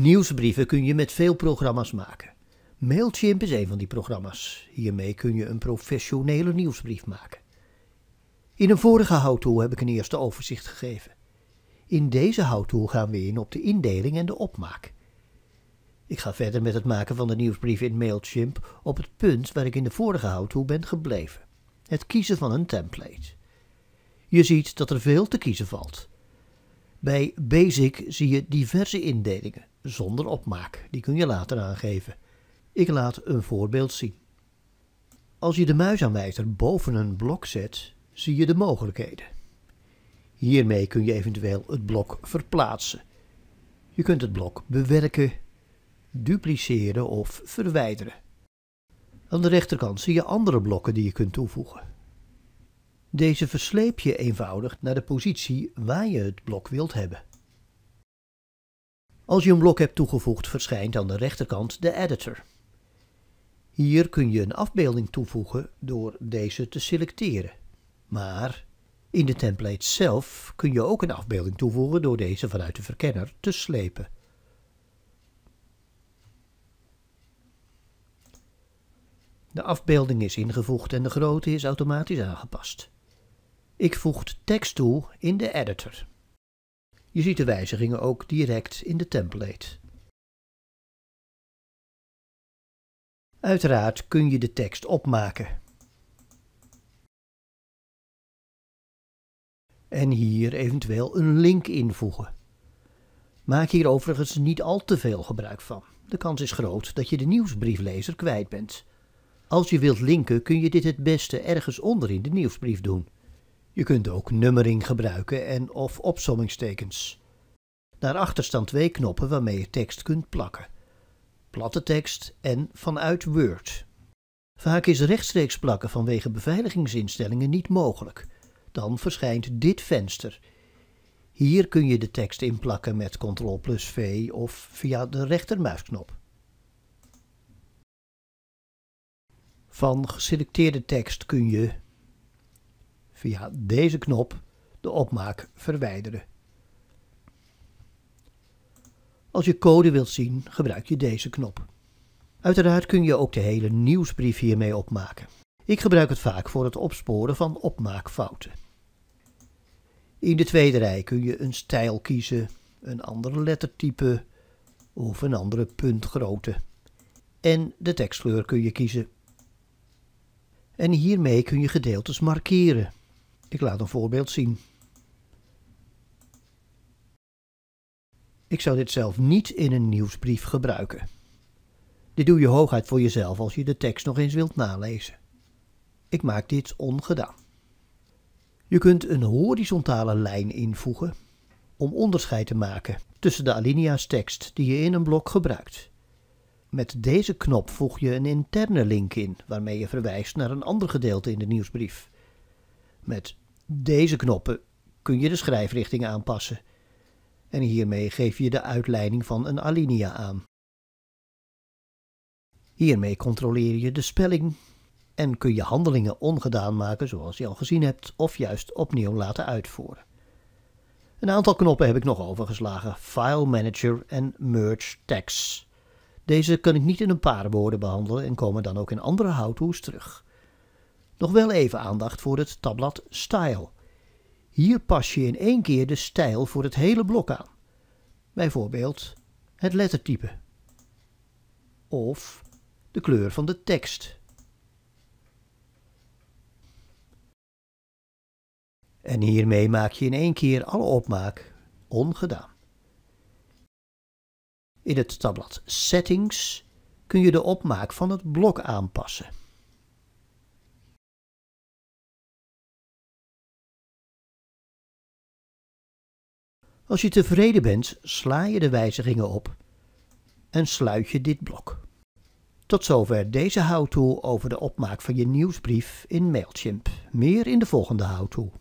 Nieuwsbrieven kun je met veel programma's maken. Mailchimp is een van die programma's. Hiermee kun je een professionele nieuwsbrief maken. In een vorige houttool heb ik een eerste overzicht gegeven. In deze houttool gaan we in op de indeling en de opmaak. Ik ga verder met het maken van de nieuwsbrief in Mailchimp op het punt waar ik in de vorige houttool bent ben gebleven. Het kiezen van een template. Je ziet dat er veel te kiezen valt. Bij Basic zie je diverse indelingen, zonder opmaak. Die kun je later aangeven. Ik laat een voorbeeld zien. Als je de muisaanwijzer boven een blok zet, zie je de mogelijkheden. Hiermee kun je eventueel het blok verplaatsen. Je kunt het blok bewerken, dupliceren of verwijderen. Aan de rechterkant zie je andere blokken die je kunt toevoegen. Deze versleep je eenvoudig naar de positie waar je het blok wilt hebben. Als je een blok hebt toegevoegd verschijnt aan de rechterkant de editor. Hier kun je een afbeelding toevoegen door deze te selecteren. Maar in de template zelf kun je ook een afbeelding toevoegen door deze vanuit de verkenner te slepen. De afbeelding is ingevoegd en de grootte is automatisch aangepast. Ik voeg tekst toe in de editor. Je ziet de wijzigingen ook direct in de template. Uiteraard kun je de tekst opmaken. En hier eventueel een link invoegen. Maak hier overigens niet al te veel gebruik van. De kans is groot dat je de nieuwsbrieflezer kwijt bent. Als je wilt linken kun je dit het beste ergens onder in de nieuwsbrief doen. Je kunt ook nummering gebruiken en of opsommingstekens. Daarachter staan twee knoppen waarmee je tekst kunt plakken. Platte tekst en vanuit Word. Vaak is rechtstreeks plakken vanwege beveiligingsinstellingen niet mogelijk. Dan verschijnt dit venster. Hier kun je de tekst inplakken met Ctrl plus V of via de rechtermuisknop. Van geselecteerde tekst kun je via deze knop de opmaak verwijderen. Als je code wilt zien, gebruik je deze knop. Uiteraard kun je ook de hele nieuwsbrief hiermee opmaken. Ik gebruik het vaak voor het opsporen van opmaakfouten. In de tweede rij kun je een stijl kiezen, een andere lettertype of een andere puntgrootte. En de tekstkleur kun je kiezen. En hiermee kun je gedeeltes markeren. Ik laat een voorbeeld zien. Ik zou dit zelf niet in een nieuwsbrief gebruiken. Dit doe je hooguit voor jezelf als je de tekst nog eens wilt nalezen. Ik maak dit ongedaan. Je kunt een horizontale lijn invoegen om onderscheid te maken tussen de alinea's tekst die je in een blok gebruikt. Met deze knop voeg je een interne link in waarmee je verwijst naar een ander gedeelte in de nieuwsbrief. Met deze knoppen kun je de schrijfrichting aanpassen. En hiermee geef je de uitleiding van een alinea aan. Hiermee controleer je de spelling en kun je handelingen ongedaan maken zoals je al gezien hebt of juist opnieuw laten uitvoeren. Een aantal knoppen heb ik nog overgeslagen, File Manager en Merge Tags. Deze kan ik niet in een paar woorden behandelen en komen dan ook in andere how terug. Nog wel even aandacht voor het tabblad Style. Hier pas je in één keer de stijl voor het hele blok aan. Bijvoorbeeld het lettertype. Of de kleur van de tekst. En hiermee maak je in één keer alle opmaak ongedaan. In het tabblad Settings kun je de opmaak van het blok aanpassen. Als je tevreden bent, sla je de wijzigingen op en sluit je dit blok. Tot zover deze how-to over de opmaak van je nieuwsbrief in MailChimp. Meer in de volgende how-to.